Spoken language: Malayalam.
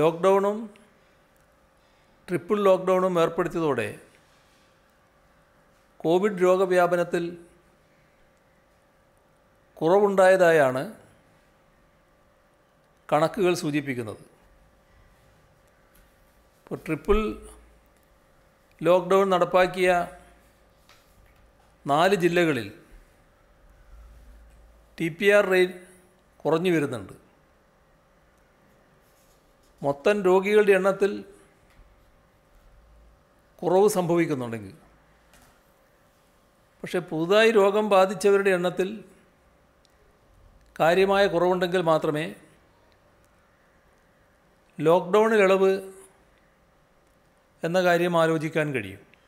ലോക്ക്ഡൗണും ട്രിപ്പിൾ ലോക്ക്ഡൗണും ഏർപ്പെടുത്തിയതോടെ കോവിഡ് രോഗവ്യാപനത്തിൽ കുറവുണ്ടായതായാണ് കണക്കുകൾ സൂചിപ്പിക്കുന്നത് ഇപ്പോൾ ട്രിപ്പിൾ ലോക്ക്ഡൗൺ നടപ്പാക്കിയ നാല് ജില്ലകളിൽ ടി പി ആർ റേറ്റ് കുറഞ്ഞു വരുന്നുണ്ട് മൊത്തം രോഗികളുടെ എണ്ണത്തിൽ കുറവ് സംഭവിക്കുന്നുണ്ടെങ്കിൽ പക്ഷേ പുതുതായി രോഗം ബാധിച്ചവരുടെ എണ്ണത്തിൽ കാര്യമായ കുറവുണ്ടെങ്കിൽ മാത്രമേ ലോക്ക്ഡൗണിൽ ഇളവ് എന്ന കാര്യം ആലോചിക്കാൻ കഴിയും